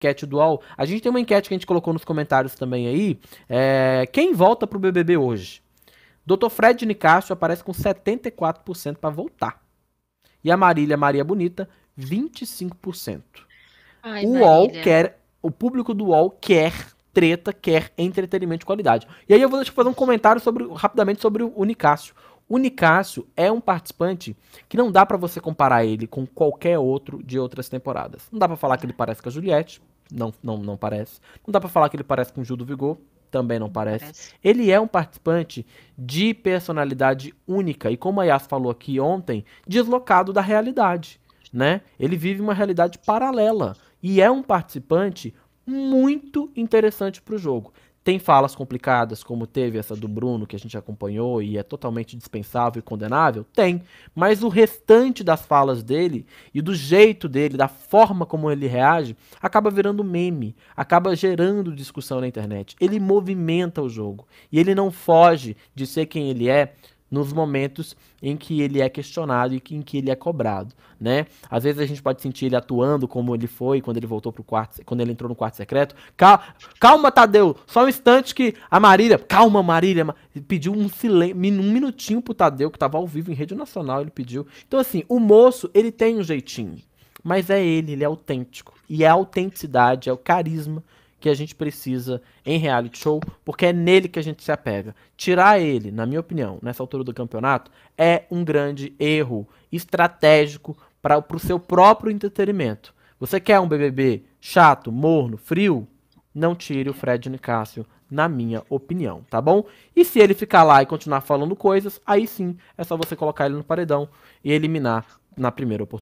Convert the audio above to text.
enquete dual. a gente tem uma enquete que a gente colocou nos comentários também aí. É, quem volta pro BBB hoje? Dr. Fred Nicásio aparece com 74% para voltar. E a Marília Maria Bonita, 25%. Ai, o UOL quer, o público do UOL quer treta, quer entretenimento de qualidade. E aí eu vou deixar fazer um comentário sobre, rapidamente sobre o Nicásio. O Nicásio é um participante que não dá para você comparar ele com qualquer outro de outras temporadas. Não dá para falar que ele parece com a Juliette, não, não, não parece. Não dá para falar que ele parece com o Gil do Vigor. Também não parece. parece. Ele é um participante de personalidade única e, como a Yas falou aqui ontem, deslocado da realidade. Né? Ele vive uma realidade paralela e é um participante muito interessante para o jogo. Tem falas complicadas, como teve essa do Bruno, que a gente acompanhou e é totalmente dispensável e condenável? Tem. Mas o restante das falas dele e do jeito dele, da forma como ele reage, acaba virando meme, acaba gerando discussão na internet. Ele movimenta o jogo e ele não foge de ser quem ele é nos momentos em que ele é questionado e em que ele é cobrado, né? Às vezes a gente pode sentir ele atuando como ele foi quando ele voltou pro quarto, quando ele entrou no quarto secreto. Calma, calma Tadeu, só um instante que a Marília, calma Marília, pediu um silêncio, um minutinho pro Tadeu que tava ao vivo em rede nacional, ele pediu. Então assim, o moço, ele tem um jeitinho, mas é ele, ele é autêntico. E é a autenticidade, é o carisma que a gente precisa em reality show, porque é nele que a gente se apega. Tirar ele, na minha opinião, nessa altura do campeonato, é um grande erro estratégico para o seu próprio entretenimento. Você quer um BBB chato, morno, frio? Não tire o Fred Nicásio, na minha opinião, tá bom? E se ele ficar lá e continuar falando coisas, aí sim é só você colocar ele no paredão e eliminar na primeira oportunidade.